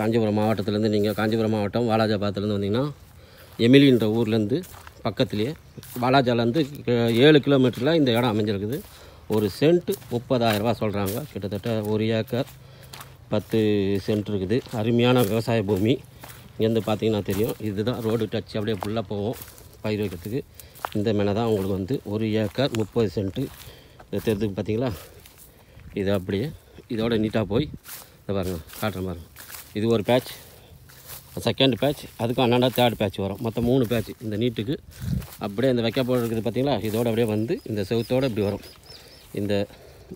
காஞ்சிபுரம் மாவட்டத்துலேருந்து நீங்கள் காஞ்சிபுரம் மாவட்டம் வாலாஜாபாத்துலேருந்து வந்தீங்கன்னா எமிலின்ற ஊர்லேருந்து பக்கத்துலேயே வாலாஜாலேருந்து ஏழு கிலோமீட்டரில் இந்த இடம் அமைஞ்சிருக்குது ஒரு சென்ட் முப்பதாயிரரூபா சொல்கிறாங்க கிட்டத்தட்ட ஒரு ஏக்கர் பத்து சென்ட் இருக்குது அருமையான விவசாய பூமி இங்கேருந்து பார்த்தீங்கன்னா தெரியும் இதுதான் ரோடு டச் அப்படியே ஃபுல்லாக போவோம் பயிர் வைக்கிறதுக்கு இந்த மேலே தான் உங்களுக்கு வந்து ஒரு ஏக்கர் முப்பது சென்ட்டு இதை தெரிஞ்சுக்கு பார்த்தீங்களா இது அப்படியே இதோட நீட்டாக போய் இதை பாருங்கள் காட்டுறேன் பாருங்கள் இது ஒரு பேட்ச் செகண்ட் பேட்ச் அதுக்கும் அண்ணாண்டா தேர்ட் பேட்ச் வரும் மொத்தம் மூணு பேட்ச் இந்த நீட்டுக்கு அப்படியே இந்த வைக்க இருக்குது பார்த்திங்களா இதோடு அப்படியே வந்து இந்த செவத்தோடு இப்படி வரும் இந்த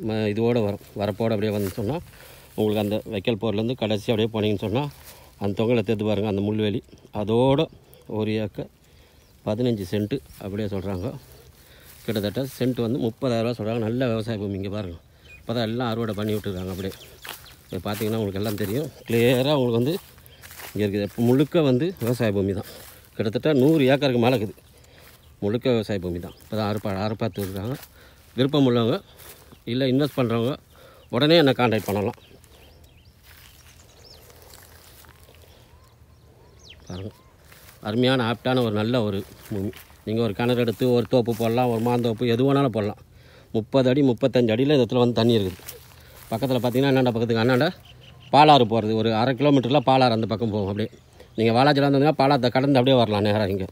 ம இதோடு வரும் வரப்போடு அப்படியே வந்து சொன்னால் உங்களுக்கு அந்த வைக்கல் போர்லேருந்து கடைசி அப்படியே போனீங்கன்னு சொன்னால் அந்த தொங்கலை தேர்த்து பாருங்கள் அந்த முள்வேலி அதோடு ஒரு ஏக்கர் பதினஞ்சு சென்ட்டு அப்படியே சொல்கிறாங்க கிட்டத்தட்ட சென்ட் வந்து முப்பதாயிரரூவா சொல்கிறாங்க நல்ல விவசாய பூமி இங்கே பாருங்கள் இப்போ தான் எல்லாம் அறுவடை பண்ணி விட்டுருக்காங்க அப்படியே பார்த்தீங்கன்னா உங்களுக்கு எல்லாம் தெரியும் கிளியராக உங்களுக்கு வந்து இங்கே இருக்குது இப்போ முழுக்க வந்து விவசாய பூமி தான் கிட்டத்தட்ட நூறு ஏக்கருக்கு மேலே இருக்குது முழுக்க விவசாய பூமி தான் இப்போ தான் அறுப்பா அறுப்பாத்து இருக்காங்க விருப்பம் உள்ளவங்க இல்லை இன்வெஸ்ட் பண்ணுறவங்க உடனே என்னை கான்டாக்ட் பண்ணலாம் பாருங்கள் அருமையான ஆப்டான ஒரு நல்ல ஒரு பூமி நீங்கள் ஒரு கிணறு எடுத்து ஒரு தோப்பு போடலாம் ஒரு மாந்தோப்பு எது வேணாலும் போடலாம் முப்பது அடி முப்பத்தஞ்சு அடியில் இதில் வந்து தண்ணி இருக்குது பக்கத்தில் பார்த்தீங்கன்னா அண்ணாண்டா பக்கத்துக்கு அண்ணாண்டா பாலாறு போகிறது ஒரு அரை கிலோமீட்டரில் பாலாறு அந்த பக்கம் போகும் அப்படியே நீங்கள் வாலாஜிலாம் இருந்தீங்கன்னா பாலாத்தை கடந்து அப்படியே வரலாம் நேராக இங்கே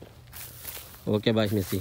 ஓகே பாய் மிஸ்ஸி